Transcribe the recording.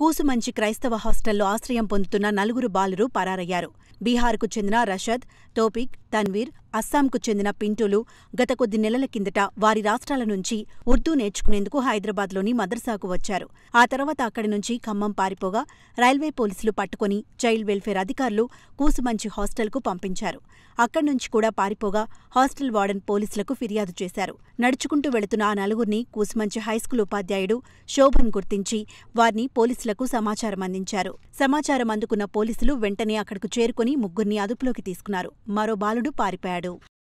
కూసుమంచి క్రైస్తవ హాస్టల్లో ఆశ్రయం పొందుతున్న నలుగురు బాలురు పరారయ్యారు బీహార్కు చెందిన రషద్ తోపిక్ తన్వీర్ అస్సాంకు చెందిన పింటూలు గత కొద్ది నెలల కిందట వారి రాష్ట్రాల నుంచి ఉర్దూ నేర్చుకునేందుకు హైదరాబాద్లోని మదర్సాకు వచ్చారు ఆ తర్వాత అక్కడి నుంచి ఖమ్మం పారిపోగా రైల్వే పోలీసులు పట్టుకుని చైల్డ్ వెల్ఫేర్ అధికారులు కూసుమంచి హాస్టల్కు పంపించారు అక్కడి నుంచి కూడా పారిపోగా హాస్టల్ వార్డెన్ పోలీసులకు ఫిర్యాదు చేశారు నడుచుకుంటూ వెళుతున్న ఆ నలుగురిని కూసుమంచి హైస్కూల్ ఉపాధ్యాయుడు శోభన్ గుర్తించి వారిని పోలీసులకు సమాచారం అందించారు సమాచారం అందుకున్న పోలీసులు వెంటనే అక్కడకు చేరుకుని ముగ్గురిని అదుపులోకి తీసుకున్నారు మరో బాలు బాలుడు పారిపాడు